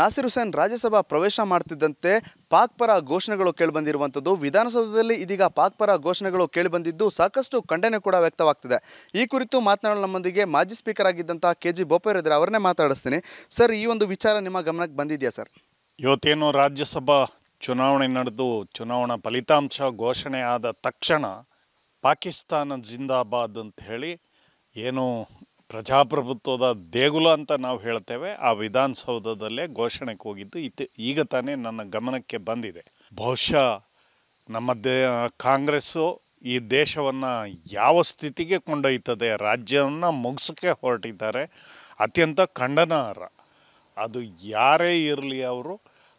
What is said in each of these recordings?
ನಾಸಿರ್ ಹುಸೇನ್ ರಾಜ್ಯಸಭಾ ಪ್ರವೇಶ ಮಾಡ್ತಿದ್ದಂತೆ ಪಾಕ್ ಪರ ಘೋಷಣೆಗಳು ಕೇಳಿಬಂದಿರುವಂಥದ್ದು ವಿಧಾನಸೌಧದಲ್ಲಿ ಇದೀಗ ಪಾಕ್ ಪರ ಘೋಷಣೆಗಳು ಕೇಳಿಬಂದಿದ್ದು ಸಾಕಷ್ಟು ಖಂಡನೆ ಕೂಡ ವ್ಯಕ್ತವಾಗ್ತಿದೆ ಈ ಕುರಿತು ಮಾತನಾಡಲು ನಮ್ಮೊಂದಿಗೆ ಮಾಜಿ ಸ್ಪೀಕರ್ ಆಗಿದ್ದಂಥ ಕೆ ಜಿ ಬೋಪೇರಿದ್ರೆ ಅವರನ್ನೇ ಮಾತಾಡಿಸ್ತೀನಿ ಸರ್ ಈ ಒಂದು ವಿಚಾರ ನಿಮ್ಮ ಗಮನಕ್ಕೆ ಬಂದಿದೆಯಾ ಸರ್ ಇವತ್ತೇನು ರಾಜ್ಯಸಭಾ ಚುನಾವಣೆ ನಡೆದು ಚುನಾವಣಾ ಫಲಿತಾಂಶ ಘೋಷಣೆ ಆದ ತಕ್ಷಣ ಪಾಕಿಸ್ತಾನ ಜಿಂದಾಬಾದ್ ಅಂತ ಹೇಳಿ ಏನು ಪ್ರಜಾಪ್ರಭುತ್ವದ ದೇಗುಲ ಅಂತ ನಾವು ಹೇಳ್ತೇವೆ ಆ ವಿಧಾನಸೌಧದಲ್ಲೇ ಘೋಷಣೆಗೆ ಹೋಗಿದ್ದು ಇತ್ತು ಈಗ ತಾನೇ ನನ್ನ ಗಮನಕ್ಕೆ ಬಂದಿದೆ ಬಹುಶಃ ನಮ್ಮ ದೇ ಕಾಂಗ್ರೆಸ್ಸು ಈ ದೇಶವನ್ನು ಯಾವ ಸ್ಥಿತಿಗೆ ಕೊಂಡೊಯ್ತದೆ ರಾಜ್ಯವನ್ನು ಮುಗಿಸೋಕ್ಕೆ ಹೊರಟಿದ್ದಾರೆ ಅತ್ಯಂತ ಖಂಡನಾರ್ಹ ಅದು ಯಾರೇ ಇರಲಿ ಅವರು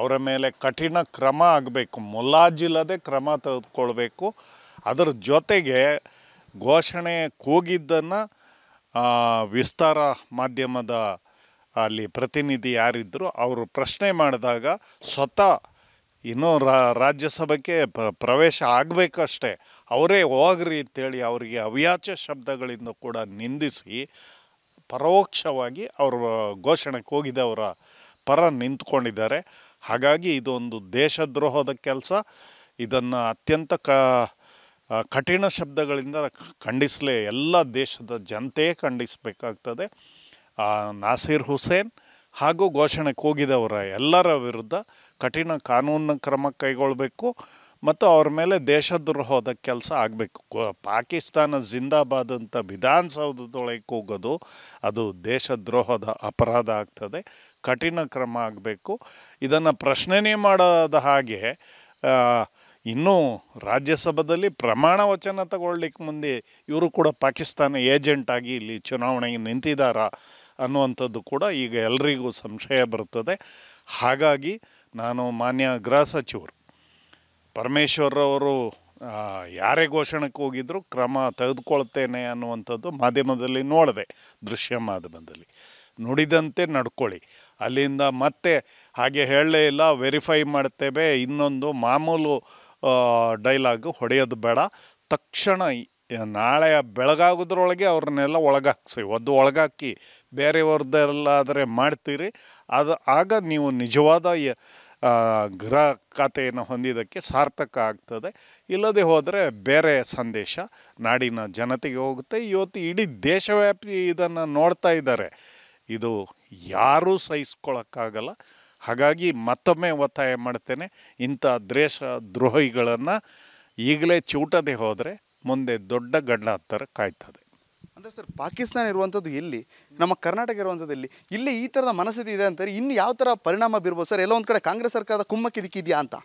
ಅವರ ಮೇಲೆ ಕಠಿಣ ಕ್ರಮ ಆಗಬೇಕು ಮುಲಾಜಿಲ್ಲದೆ ಕ್ರಮ ತೆಗೆದುಕೊಳ್ಬೇಕು ಅದರ ಜೊತೆಗೆ ಘೋಷಣೆ ಕೂಗಿದ್ದನ್ನು ವಿಸ್ತಾರ ಮಾಧ್ಯಮದ ಅಲ್ಲಿ ಪ್ರತಿನಿಧಿ ಯಾರಿದ್ದರೂ ಅವರು ಪ್ರಶ್ನೆ ಮಾಡಿದಾಗ ಸ್ವತಃ ಇನ್ನೂ ರಾಜ್ಯಸಭೆಗೆ ಪ್ರವೇಶ ಆಗಬೇಕಷ್ಟೇ ಅವರೇ ಹೋಗ್ರಿ ಅಂತೇಳಿ ಅವರಿಗೆ ಅವ್ಯಾಚ ಶಬ್ದಗಳಿಂದ ಕೂಡ ನಿಂದಿಸಿ ಪರೋಕ್ಷವಾಗಿ ಅವರು ಘೋಷಣೆಗೆ ಅವರ ಪರ ನಿಂತ್ಕೊಂಡಿದ್ದಾರೆ ಹಾಗಾಗಿ ಇದೊಂದು ದೇಶದ್ರೋಹದ ಕೆಲಸ ಇದನ್ನು ಅತ್ಯಂತ ಕ ಕಠಿಣ ಶಬ್ದಗಳಿಂದ ಖಂಡಿಸಲೇ ಎಲ್ಲ ದೇಶದ ಜನತೆ ಖಂಡಿಸಬೇಕಾಗ್ತದೆ ನಾಸೀರ್ ಹುಸೇನ್ ಹಾಗೂ ಘೋಷಣೆ ಕೂಗಿದವರ ಎಲ್ಲರ ವಿರುದ್ಧ ಕಠಿಣ ಕಾನೂನು ಕ್ರಮ ಕೈಗೊಳ್ಳಬೇಕು ಮತ್ತು ಅವ್ರ ಮೇಲೆ ದೇಶದ್ರೋಹದ ಕೆಲಸ ಆಗಬೇಕು ಪಾಕಿಸ್ತಾನ ಜಿಂದಾಬಾದ್ ಅಂತ ವಿಧಾನಸೌಧದೊಳಗೆ ಕೂಗೋದು ಅದು ದೇಶದ್ರೋಹದ ಅಪರಾಧ ಆಗ್ತದೆ ಕಠಿಣ ಕ್ರಮ ಆಗಬೇಕು ಇದನ್ನು ಪ್ರಶ್ನೆನೇ ಮಾಡದ ಹಾಗೆ ಇನ್ನೂ ರಾಜ್ಯಸಭೆಯಲ್ಲಿ ಪ್ರಮಾಣ ವಚನ ತಗೊಳ್ಲಿಕ್ಕೆ ಮುಂದೆ ಇವರು ಕೂಡ ಪಾಕಿಸ್ತಾನ ಏಜೆಂಟ್ ಆಗಿ ಇಲ್ಲಿ ಚುನಾವಣೆಗೆ ನಿಂತಿದ್ದಾರಾ ಅನ್ನುವಂಥದ್ದು ಕೂಡ ಈಗ ಎಲ್ರಿಗೂ ಸಂಶಯ ಬರ್ತದೆ ಹಾಗಾಗಿ ನಾನು ಮಾನ್ಯ ಗೃಹ ಸಚಿವರು ಪರಮೇಶ್ವರ್ರವರು ಯಾರೇ ಘೋಷಣೆಗೆ ಹೋಗಿದ್ರು ಕ್ರಮ ತೆಗೆದುಕೊಳ್ತೇನೆ ಅನ್ನುವಂಥದ್ದು ಮಾಧ್ಯಮದಲ್ಲಿ ನೋಡಿದೆ ದೃಶ್ಯ ಮಾಧ್ಯಮದಲ್ಲಿ ನುಡಿದಂತೆ ನಡ್ಕೊಳ್ಳಿ ಅಲ್ಲಿಂದ ಮತ್ತೆ ಹಾಗೆ ಹೇಳಲೇ ಇಲ್ಲ ವೆರಿಫೈ ಮಾಡ್ತೇವೆ ಇನ್ನೊಂದು ಮಾಮೂಲು ಡೈಲಾಗ್ ಹೊಡೆಯೋದು ಬೇಡ ತಕ್ಷಣ ನಾಳೆ ಬೆಳಗಾಗೋದ್ರೊಳಗೆ ಅವ್ರನ್ನೆಲ್ಲ ಒಳಗಾಕ್ಸಿ ಒದ್ದು ಒಳಗಾಕಿ ಬೇರೆಯವ್ರದ್ದೆಲ್ಲಾದರೆ ಮಾಡ್ತೀರಿ ಅದು ಆಗ ನೀವು ನಿಜವಾದ ಗೃಹ ಖಾತೆಯನ್ನು ಹೊಂದಿದ್ದಕ್ಕೆ ಸಾರ್ಥಕ ಆಗ್ತದೆ ಇಲ್ಲದೆ ಹೋದರೆ ಬೇರೆ ಸಂದೇಶ ನಾಡಿನ ಜನತೆಗೆ ಹೋಗುತ್ತೆ ಇವತ್ತು ಇಡೀ ದೇಶವ್ಯಾಪಿ ಇದನ್ನು ನೋಡ್ತಾ ಇದ್ದಾರೆ ಇದು ಯಾರೂ ಸಹಿಸ್ಕೊಳ್ಳೋಕ್ಕಾಗಲ್ಲ ಹಾಗಾಗಿ ಮತ್ತೊಮ್ಮೆ ಒತ್ತಾಯ ಮಾಡ್ತೇನೆ ಇಂಥ ದ್ವೇಷ ದ್ರೋಹಿಗಳನ್ನು ಈಗಲೇ ಚೌಟದೇ ಹೋದರೆ ಮುಂದೆ ದೊಡ್ಡ ಗಡ್ಡ ಹತ್ತರ ಕಾಯ್ತದೆ ಅಂದರೆ ಸರ್ ಪಾಕಿಸ್ತಾನ ಇರುವಂಥದ್ದು ಎಲ್ಲಿ ನಮ್ಮ ಕರ್ನಾಟಕ ಇರುವಂಥದ್ದು ಎಲ್ಲಿ ಇಲ್ಲಿ ಈ ಥರದ ಮನಸ್ಥಿತಿ ಇದೆ ಅಂತಾರೆ ಇನ್ನು ಯಾವ ಥರ ಪರಿಣಾಮ ಬೀರ್ಬೋದು ಸರ್ ಎಲ್ಲ ಒಂದು ಕಡೆ ಕಾಂಗ್ರೆಸ್ ಸರ್ಕಾರದ ಇದಕ್ಕಿದೆಯಾ ಅಂತ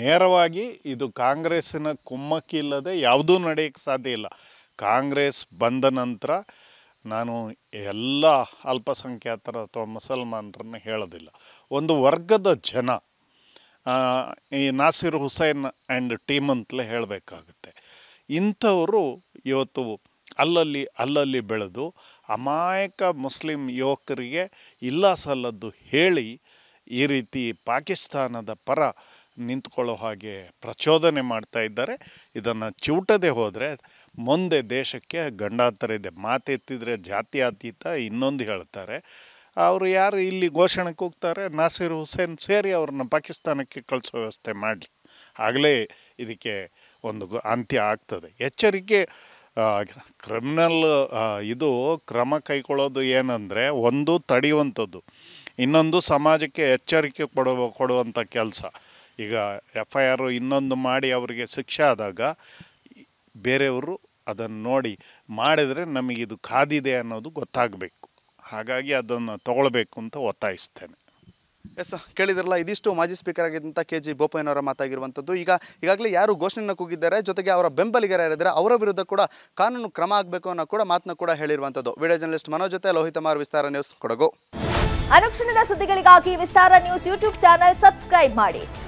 ನೇರವಾಗಿ ಇದು ಕಾಂಗ್ರೆಸ್ಸಿನ ಕುಮ್ಮಕ್ಕಿಲ್ಲದೆ ಯಾವುದೂ ನಡೆಯೋಕ್ಕೆ ಸಾಧ್ಯ ಇಲ್ಲ ಕಾಂಗ್ರೆಸ್ ಬಂದ ನಂತರ ನಾನು ಎಲ್ಲ ಅಲ್ಪಸಂಖ್ಯಾತರ ಅಥವಾ ಮುಸಲ್ಮಾನರನ್ನು ಹೇಳೋದಿಲ್ಲ ಒಂದು ವರ್ಗದ ಜನ ಈ ನಾಸಿರ್ ಹುಸೈನ್ ಆ್ಯಂಡ್ ಟೀಮ್ ಅಂತಲೇ ಹೇಳಬೇಕಾಗುತ್ತೆ ಇಂಥವರು ಇವತ್ತು ಅಲ್ಲಲ್ಲಿ ಅಲ್ಲಲ್ಲಿ ಬೆಳೆದು ಅಮಾಯಕ ಮುಸ್ಲಿಂ ಯುವಕರಿಗೆ ಇಲ್ಲ ಸಲ್ಲದ್ದು ಹೇಳಿ ಈ ರೀತಿ ಪಾಕಿಸ್ತಾನದ ಪರ ನಿಂತ್ಕೊಳ್ಳೋ ಹಾಗೆ ಪ್ರಚೋದನೆ ಮಾಡ್ತಾ ಇದ್ದಾರೆ ಇದನ್ನು ಚಿವುಟದೆ ಹೋದರೆ ಮುಂದೆ ದೇಶಕ್ಕೆ ಗಂಡಾಂತರ ಇದೆ ಮಾತೆತ್ತಿದ್ರೆ ಜಾತಿ ಅತೀತ ಇನ್ನೊಂದು ಹೇಳ್ತಾರೆ ಅವರು ಯಾರು ಇಲ್ಲಿ ಘೋಷಣೆಗೆ ಹೋಗ್ತಾರೆ ನಾಸಿರ್ ಹುಸೇನ್ ಸೇರಿ ಅವ್ರನ್ನ ಪಾಕಿಸ್ತಾನಕ್ಕೆ ಕಳಿಸೋ ವ್ಯವಸ್ಥೆ ಮಾಡಲಿ ಆಗಲೇ ಇದಕ್ಕೆ ಒಂದು ಅಂತ್ಯ ಆಗ್ತದೆ ಎಚ್ಚರಿಕೆ ಕ್ರಿಮಿನಲ್ ಇದು ಕ್ರಮ ಕೈಗೊಳ್ಳೋದು ಏನಂದರೆ ಒಂದು ತಡೆಯುವಂಥದ್ದು ಇನ್ನೊಂದು ಸಮಾಜಕ್ಕೆ ಎಚ್ಚರಿಕೆ ಕೊಡುವ ಕೊಡುವಂಥ ಕೆಲಸ ಈಗ ಎಫ್ ಐ ಆರು ಇನ್ನೊಂದು ಮಾಡಿ ಅವರಿಗೆ ಶಿಕ್ಷೆ ಆದಾಗ ಬೇರೆಯವರು ಅದನ್ನು ನೋಡಿ ಮಾಡಿದರೆ ಇದು ಕಾದಿದೆ ಅನ್ನೋದು ಗೊತ್ತಾಗಬೇಕು ಹಾಗಾಗಿ ಅದನ್ನು ತಗೊಳ್ಬೇಕು ಅಂತ ಒತ್ತಾಯಿಸ್ತೇನೆ ಎಸ್ ಕೇಳಿದ್ರಲ್ಲ ಇದಿಷ್ಟು ಮಾಜಿ ಸ್ಪೀಕರ್ ಆಗಿದ್ದಂಥ ಕೆ ಜಿ ಬೋಪಯ್ಯನವರ ಮಾತಾಗಿರುವಂಥದ್ದು ಈಗ ಈಗಾಗಲೇ ಯಾರು ಘೋಷಣೆಯನ್ನು ಕೂಗಿದ್ದಾರೆ ಜೊತೆಗೆ ಅವರ ಬೆಂಬಲಿಗರ ಯಾರಿದ್ದಾರೆ ಅವರ ವಿರುದ್ಧ ಕೂಡ ಕಾನೂನು ಕ್ರಮ ಆಗಬೇಕು ಅನ್ನೋ ಕೂಡ ಮಾತನ್ನ ಕೂಡ ಹೇಳಿರುವಂಥದ್ದು ವಿಡಿಯೋ ಜರ್ನಲಿಸ್ಟ್ ಮನೋಜ್ ಜೊತೆ ಲೋಹಿತಮಾರ್ ವಿಸ್ತಾರ ನ್ಯೂಸ್ ಕೊಡಗು ಅನುಕ್ಷಣದ ಸುದ್ದಿಗಳಿಗಾಗಿ Vistara news YouTube channel subscribe ಮಾಡಿ